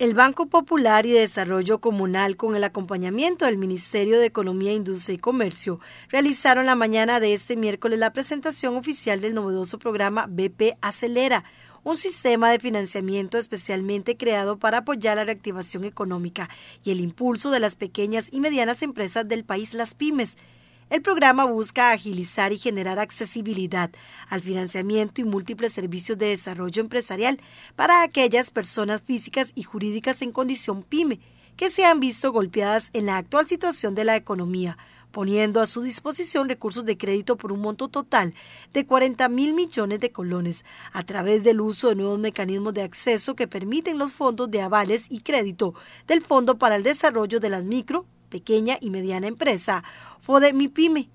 El Banco Popular y Desarrollo Comunal, con el acompañamiento del Ministerio de Economía, Industria y Comercio, realizaron la mañana de este miércoles la presentación oficial del novedoso programa BP Acelera, un sistema de financiamiento especialmente creado para apoyar la reactivación económica y el impulso de las pequeñas y medianas empresas del país, las pymes el programa busca agilizar y generar accesibilidad al financiamiento y múltiples servicios de desarrollo empresarial para aquellas personas físicas y jurídicas en condición pyme que se han visto golpeadas en la actual situación de la economía, poniendo a su disposición recursos de crédito por un monto total de 40 mil millones de colones a través del uso de nuevos mecanismos de acceso que permiten los fondos de avales y crédito del Fondo para el Desarrollo de las Micro, pequeña y mediana empresa, FODEMIPYME.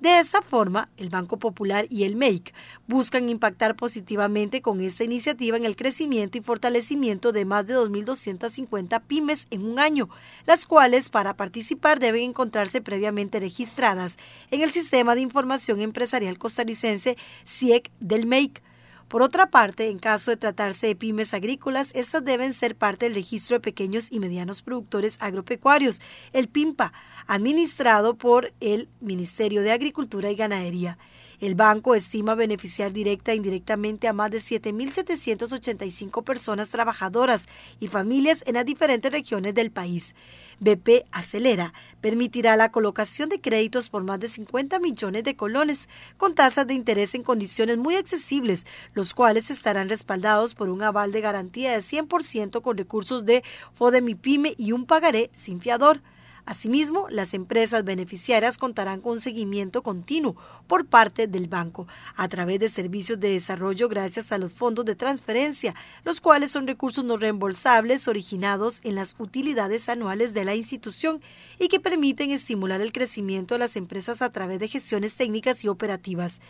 De esta forma, el Banco Popular y el MEIC buscan impactar positivamente con esta iniciativa en el crecimiento y fortalecimiento de más de 2.250 pymes en un año, las cuales para participar deben encontrarse previamente registradas en el Sistema de Información Empresarial Costarricense SIEC del MEIC por otra parte, en caso de tratarse de pymes agrícolas, estas deben ser parte del registro de pequeños y medianos productores agropecuarios, el PIMPA, administrado por el Ministerio de Agricultura y Ganadería. El banco estima beneficiar directa e indirectamente a más de 7.785 personas trabajadoras y familias en las diferentes regiones del país. BP Acelera permitirá la colocación de créditos por más de 50 millones de colones con tasas de interés en condiciones muy accesibles, los cuales estarán respaldados por un aval de garantía de 100% con recursos de FODEMIPYME y un pagaré sin fiador. Asimismo, las empresas beneficiarias contarán con seguimiento continuo por parte del banco a través de servicios de desarrollo gracias a los fondos de transferencia, los cuales son recursos no reembolsables originados en las utilidades anuales de la institución y que permiten estimular el crecimiento de las empresas a través de gestiones técnicas y operativas.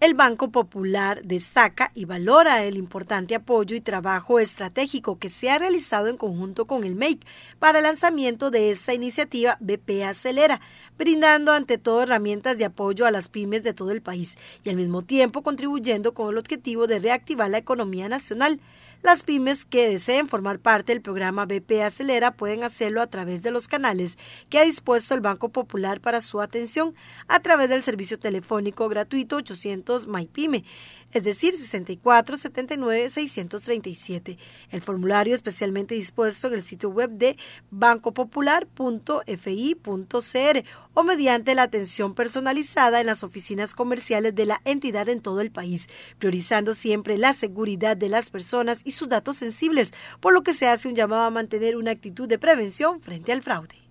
El Banco Popular destaca y valora el importante apoyo y trabajo estratégico que se ha realizado en conjunto con el MEIC para el lanzamiento de esta iniciativa BP Acelera, brindando ante todo herramientas de apoyo a las pymes de todo el país y al mismo tiempo contribuyendo con el objetivo de reactivar la economía nacional. Las pymes que deseen formar parte del programa BP Acelera pueden hacerlo a través de los canales que ha dispuesto el Banco Popular para su atención a través del servicio telefónico gratuito 800 MyPyme, es decir, 64 79 637. El formulario especialmente dispuesto en el sitio web de bancopopular.fi.cr o mediante la atención personalizada en las oficinas comerciales de la entidad en todo el país, priorizando siempre la seguridad de las personas y sus datos sensibles, por lo que se hace un llamado a mantener una actitud de prevención frente al fraude.